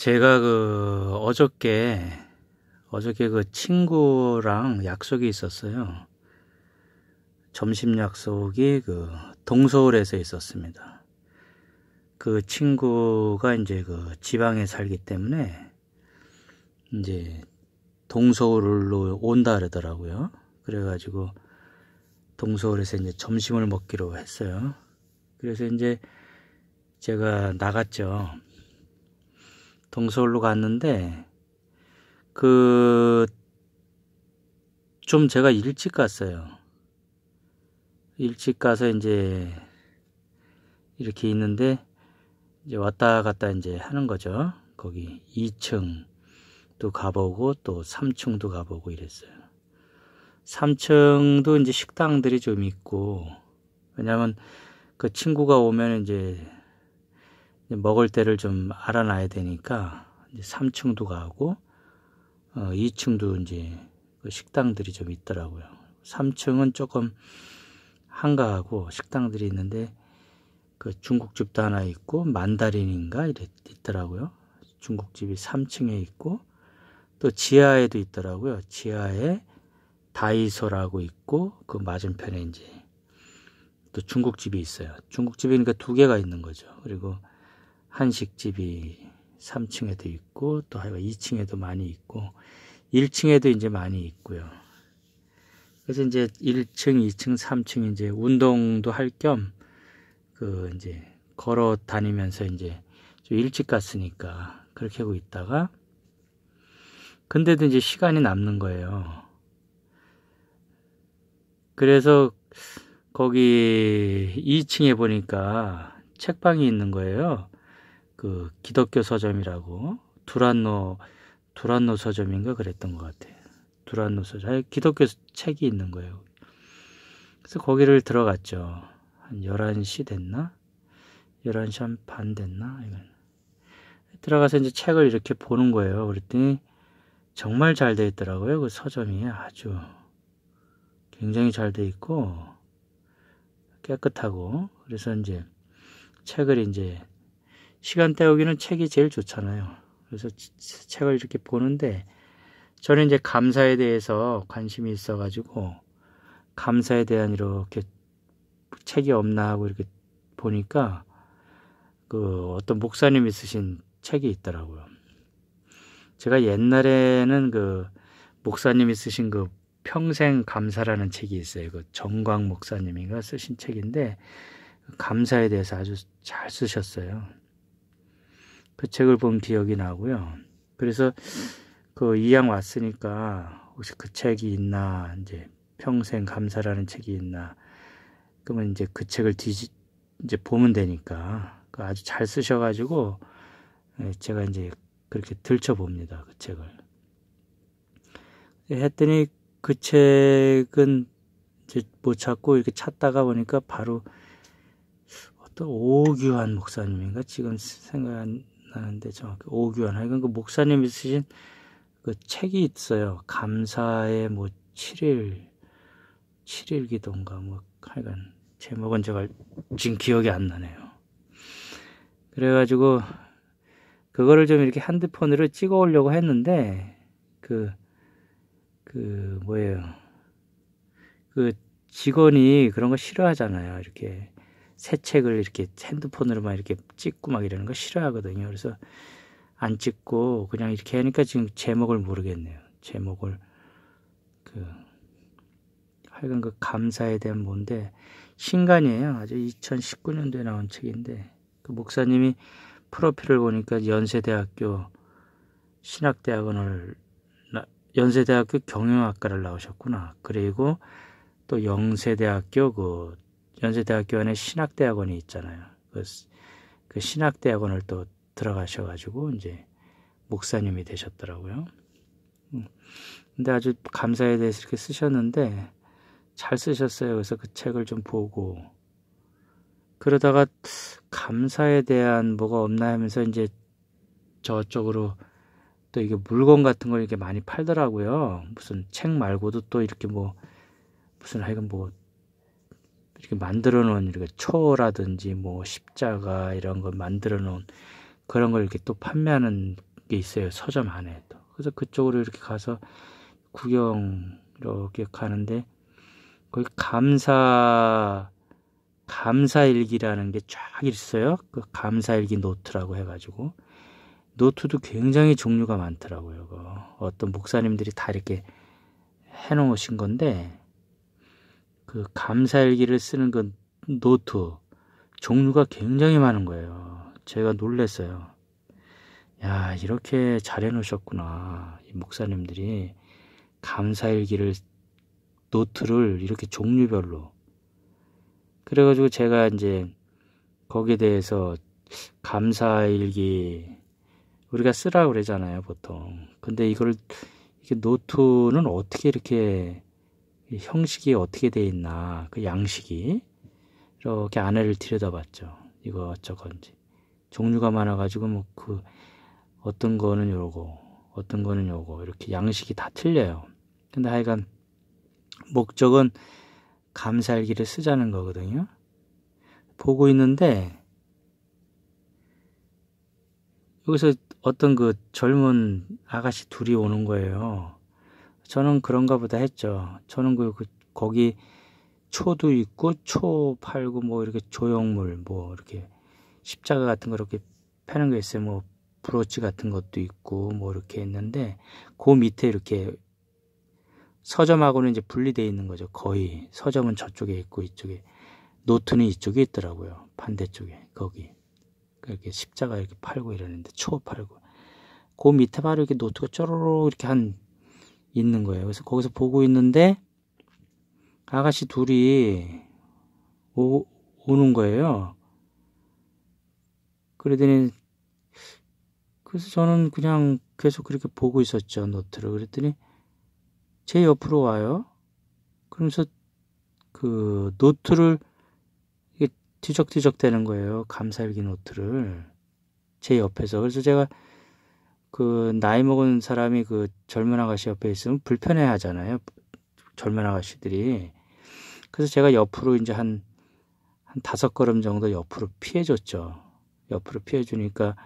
제가 그 어저께 어저께 그 친구랑 약속이 있었어요. 점심 약속이 그 동서울에서 있었습니다. 그 친구가 이제 그 지방에 살기 때문에 이제 동서울로 온다 그러더라고요. 그래가지고 동서울에서 이제 점심을 먹기로 했어요. 그래서 이제 제가 나갔죠. 동서울로 갔는데 그 좀 제가 일찍 갔어요. 일찍 가서 이제 이렇게 있는데 이제 왔다 갔다 이제 하는 거죠. 거기 2층도 가보고 또 3층도 가보고 이랬어요. 3층도 이제 식당들이 좀 있고 왜냐면 그 친구가 오면 이제 먹을 때를 좀 알아놔야 되니까 이제 3층도 가고 어, 2층도 이제 그 식당들이 좀 있더라고요. 3층은 조금 한가하고 식당들이 있는데 그 중국집도 하나 있고 만다린인가 있더라고요. 중국집이 3층에 있고 또 지하에도 있더라고요. 지하에 다이소라고 있고 그 맞은편에 이제 또 중국집이 있어요. 중국집이 니까두 그러니까 개가 있는 거죠. 그리고 한식집이 3층에도 있고 또 2층에도 많이 있고 1층에도 이제 많이 있고요. 그래서 이제 1층, 2층, 3층 이제 운동도 할 겸 그 이제 걸어 다니면서 이제 좀 일찍 갔으니까 그렇게 하고 있다가 근데도 이제 시간이 남는 거예요. 그래서 거기 2층에 보니까 책방이 있는 거예요. 그 기독교 서점이라고 두란노 두란노 서점인가 그랬던 것 같아요. 두란노 서점. 기독교 책이 있는 거예요. 그래서 거기를 들어갔죠. 한 11시 됐나? 11시 한 반 됐나? 들어가서 이제 책을 이렇게 보는 거예요. 그랬더니 정말 잘 돼 있더라고요. 그 서점이 아주 굉장히 잘 돼 있고 깨끗하고 그래서 이제 책을 이제 시간 때우기는 책이 제일 좋잖아요. 그래서 책을 이렇게 보는데 저는 이제 감사에 대해서 관심이 있어가지고 감사에 대한 이렇게 책이 없나 하고 이렇게 보니까 그 어떤 목사님이 쓰신 책이 있더라고요. 제가 옛날에는 그 목사님이 쓰신 그 평생 감사라는 책이 있어요. 그 정광 목사님이 쓰신 책인데 감사에 대해서 아주 잘 쓰셨어요. 그 책을 본 기억이 나고요. 그래서 그 이양 왔으니까 혹시 그 책이 있나 이제 평생 감사라는 책이 있나 그러면 이제 그 책을 뒤지 이제 보면 되니까 그 아주 잘 쓰셔가지고 예, 제가 이제 그렇게 들춰봅니다 그 책을 했더니 그 책은 이제 못 찾고 이렇게 찾다가 보니까 바로 어떤 오규환 목사님인가 지금 생각한 나는데 정확히 오규환. 이건 그 목사님이 쓰신 그 책이 있어요. 감사의 뭐 7일, 7일 기도인가 뭐 하여간 제목은 제가 지금 기억이 안 나네요. 그래가지고 그거를 좀 이렇게 핸드폰으로 찍어 오려고 했는데 그, 그 뭐예요. 그 직원이 그런 거 싫어하잖아요. 이렇게 새 책을 이렇게 핸드폰으로만 이렇게 찍고 막 이러는 거 싫어하거든요. 그래서 안 찍고 그냥 이렇게 하니까 지금 제목을 모르겠네요. 제목을 그 하여간 그 감사에 대한 뭔데 신간이에요. 아주 2019년도에 나온 책인데 그 목사님이 프로필을 보니까 연세대학교 신학대학원을 연세대학교 경영학과를 나오셨구나. 그리고 또 영세대학교 그 연세대학교 안에 신학대학원이 있잖아요. 그, 그 신학대학원을 또 들어가셔가지고 이제 목사님이 되셨더라고요. 음. 근데 아주 감사에 대해서 이렇게 쓰셨는데 잘 쓰셨어요. 그래서 그 책을 좀 보고 그러다가 감사에 대한 뭐가 없나 하면서 이제 저쪽으로 또 이게 물건 같은 걸 이렇게 많이 팔더라고요. 무슨 책 말고도 또 이렇게 뭐 무슨 하여간 뭐 이렇게 만들어 놓은 이렇게 초라든지 뭐 십자가 이런 걸 만들어 놓은 그런 걸 이렇게 또 판매하는 게 있어요. 서점 안에 또. 그래서 그쪽으로 이렇게 가서 구경 이렇게 가는데 거기 감사 감사일기라는 게 쫙 있어요. 그 감사일기 노트라고 해가지고 노트도 굉장히 종류가 많더라고요. 그 어떤 목사님들이 다 이렇게 해놓으신 건데 그 감사일기를 쓰는 그 노트 종류가 굉장히 많은 거예요. 제가 놀랐어요. 야 이렇게 잘해 놓으셨구나 이 목사님들이 감사일기를 노트를 이렇게 종류별로 그래가지고 제가 이제 거기에 대해서 감사일기 우리가 쓰라고 그러잖아요 보통 근데 이걸 이렇게 노트는 어떻게 이렇게 형식이 어떻게 돼 있나 그 양식이 이렇게 안에를 들여다봤죠. 이거저것 이제 종류가 많아가지고 뭐 그 어떤 거는 요거 어떤 거는 요거 이렇게 양식이 다 틀려요. 근데 하여간 목적은 감사기를 쓰자는 거거든요. 보고 있는데 여기서 어떤 그 젊은 아가씨 둘이 오는 거예요. 저는 그런가 보다 했죠. 저는 그, 그 거기 초도 있고 초 팔고 뭐 이렇게 조형물 뭐 이렇게 십자가 같은 거 이렇게 패는게 있어요. 뭐 브로치 같은 것도 있고 뭐 이렇게 했는데그 밑에 이렇게 서점하고는 이제 분리되어 있는 거죠. 거의 서점은 저쪽에 있고 이쪽에 노트는 이쪽에 있더라고요. 반대쪽에 거기 이렇게 십자가 이렇게 팔고 이러는데 초 팔고 그 밑에 바로 이렇게 노트가 쪼로록 이렇게 한 있는 거예요. 그래서 거기서 보고 있는데 아가씨 둘이 오, 오는 거예요. 그러더니 그래서 저는 그냥 계속 그렇게 보고 있었죠 노트를 그랬더니 제 옆으로 와요. 그러면서 그 노트를 뒤적뒤적 되는 거예요 감사일기 노트를 제 옆에서 그래서 제가 그 나이 먹은 사람이 그 젊은 아가씨 옆에 있으면 불편해 하잖아요. 젊은 아가씨들이. 그래서 제가 옆으로 이제 한, 한 다섯 걸음 정도 옆으로 피해줬죠. 옆으로 피해주니까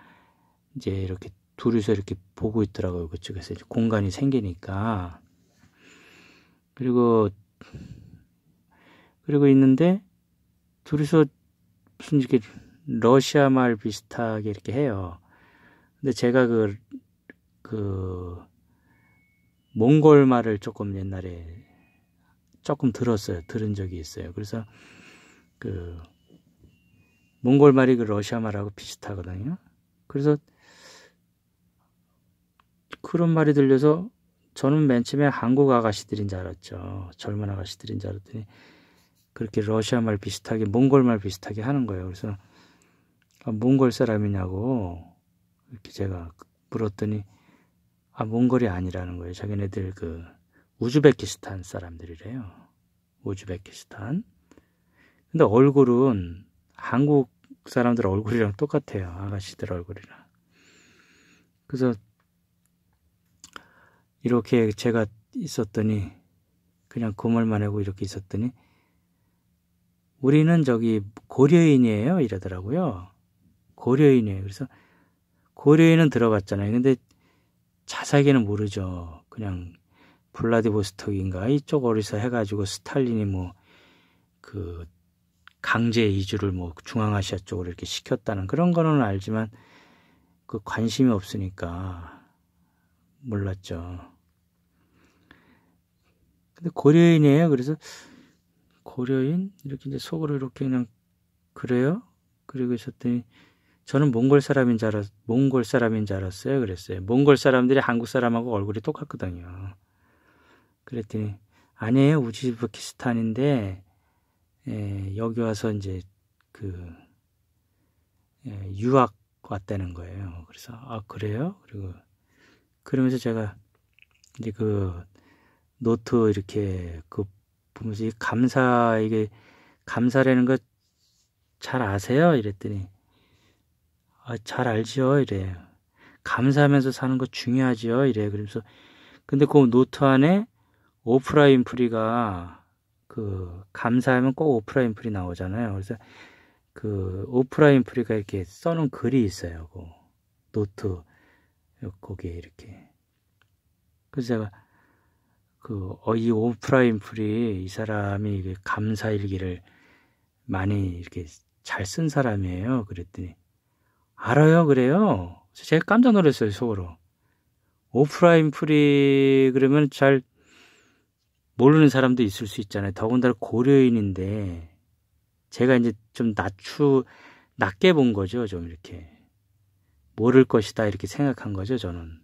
이제 이렇게 둘이서 이렇게 보고 있더라고요. 그쪽에서 이제 공간이 생기니까. 그리고, 그리고 있는데 둘이서 무슨 이렇게 러시아 말 비슷하게 이렇게 해요. 근데 제가 그, 그, 몽골 말을 조금 옛날에 조금 들었어요. 들은 적이 있어요. 그래서 그, 몽골 말이 그 러시아 말하고 비슷하거든요. 그래서 그런 말이 들려서 저는 맨 처음에 한국 아가씨들인 줄 알았죠. 젊은 아가씨들인 줄 알았더니 그렇게 러시아 말 비슷하게 몽골 말 비슷하게 하는 거예요. 그래서 아, 몽골 사람이냐고 이렇게 제가 물었더니 아 몽골이 아니라는 거예요. 자기네들 그 우즈베키스탄 사람들이래요. 우즈베키스탄. 근데 얼굴은 한국 사람들 얼굴이랑 똑같아요. 아가씨들 얼굴이랑. 그래서 이렇게 제가 있었더니 그냥 고물만 하고 이렇게 있었더니 우리는 저기 고려인이에요 이러더라고요. 고려인이에요. 그래서 고려에는 들어봤잖아요. 근데 자세하게는 모르죠. 그냥 블라디보스톡인가 이쪽 어디서 해가지고 스탈린이 뭐 그 강제 이주를 뭐 중앙아시아 쪽으로 이렇게 시켰다는 그런 거는 알지만 그 관심이 없으니까 몰랐죠. 근데 고려인이에요. 그래서 고려인 이렇게 이제 속으로 이렇게 그냥 그래요? 그리고 있었더니 저는 몽골 사람인 줄 알았, 몽골 사람인 줄 알았어요. 그랬어요. 몽골 사람들이 한국 사람하고 얼굴이 똑같거든요. 그랬더니, 아니에요. 우즈베키스탄인데, 에, 예, 여기 와서 이제, 그, 에, 예, 유학 왔다는 거예요. 그래서, 아, 그래요? 그리고, 그러면서 제가, 이제 그, 노트 이렇게, 그, 보면서 이 감사, 이게, 감사라는 거 잘 아세요? 이랬더니, 아, 잘 알지요? 이래. 감사하면서 사는 거 중요하지요? 이래. 그러면서, 근데 그 노트 안에 오프라인 프리가 그, 감사하면 꼭 오프라인 프리 나오잖아요. 그래서 그, 오프라인 프리가 이렇게 써놓은 글이 있어요. 그 노트, 거기에 이렇게. 그래서 제가 그, 어, 이 오프라인 프리, 이 사람이 감사일기를 많이 이렇게 잘 쓴 사람이에요. 그랬더니, 알아요, 그래요? 제가 깜짝 놀랐어요, 속으로. 오프라인 프리 그러면 잘 모르는 사람도 있을 수 있잖아요. 더군다나 고려인인데 제가 이제 좀 낮추 낮게 본 거죠, 좀 이렇게 모를 것이다 이렇게 생각한 거죠, 저는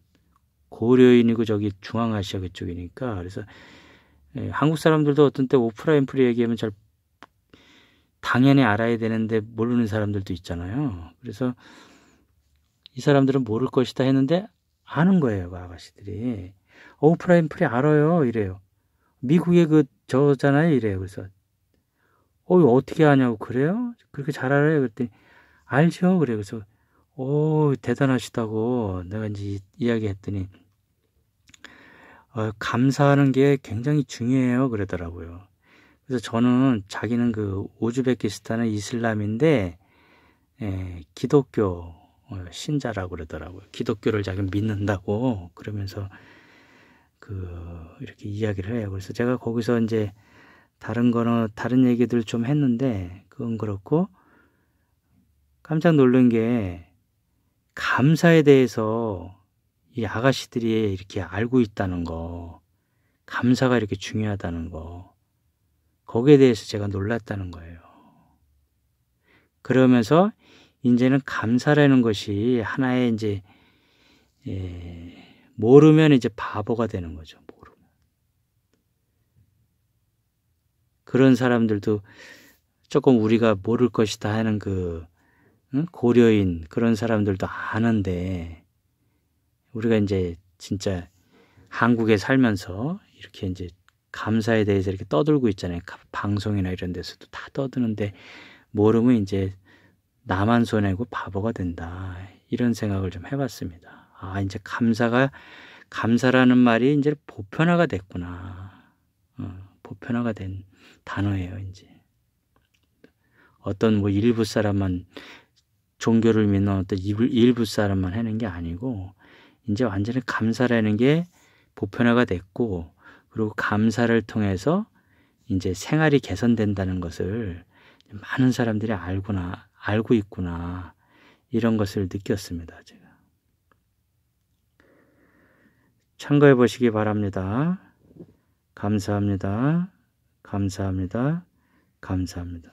고려인이고 저기 중앙아시아 그쪽이니까 그래서 예, 한국 사람들도 어떤 때 오프라인 프리 얘기하면 잘 당연히 알아야 되는데 모르는 사람들도 있잖아요. 그래서 이 사람들은 모를 것이다 했는데 아는 거예요, 그 아가씨들이. 오프라인 프리 알아요. 이래요. 미국의 그 저잖아요. 이래요. 그래서 어, 이거 어떻게 아냐고 그래요? 그렇게 잘 알아요. 그랬더니 알죠. 그래요. 그래서 오, 어, 대단하시다고 내가 이제 이야기했더니 어, 감사하는 게 굉장히 중요해요. 그러더라고요. 그래서 저는 자기는 그 우즈베키스탄의 이슬람인데 에, 예, 기독교 어, 신자라고 그러더라고요. 기독교를 자기 믿는다고 그러면서 그 이렇게 이야기를 해요. 그래서 제가 거기서 이제 다른 거는 다른 얘기들 좀 했는데 그건 그렇고 깜짝 놀란 게 감사에 대해서 이 아가씨들이 이렇게 알고 있다는 거, 감사가 이렇게 중요하다는 거, 거기에 대해서 제가 놀랐다는 거예요. 그러면서 이제는 감사라는 것이 하나의 이제 예, 모르면 이제 바보가 되는 거죠. 모르면 그런 사람들도 조금 우리가 모를 것이다 하는 그 고려인 그런 사람들도 아는데 우리가 이제 진짜 한국에 살면서 이렇게 이제 감사에 대해서 이렇게 떠들고 있잖아요. 방송이나 이런 데서도 다 떠드는데 모르면 이제 나만 손해고 바보가 된다. 이런 생각을 좀 해봤습니다. 아, 이제 감사가, 감사라는 말이 이제 보편화가 됐구나. 어, 보편화가 된 단어예요, 이제. 어떤 뭐 일부 사람만 종교를 믿는 어떤 일부 사람만 하는 게 아니고, 이제 완전히 감사라는 게 보편화가 됐고, 그리고 감사를 통해서 이제 생활이 개선된다는 것을 많은 사람들이 알구나, 알고 있구나. 이런 것을 느꼈습니다. 제가. 참고해 보시기 바랍니다. 감사합니다. 감사합니다. 감사합니다.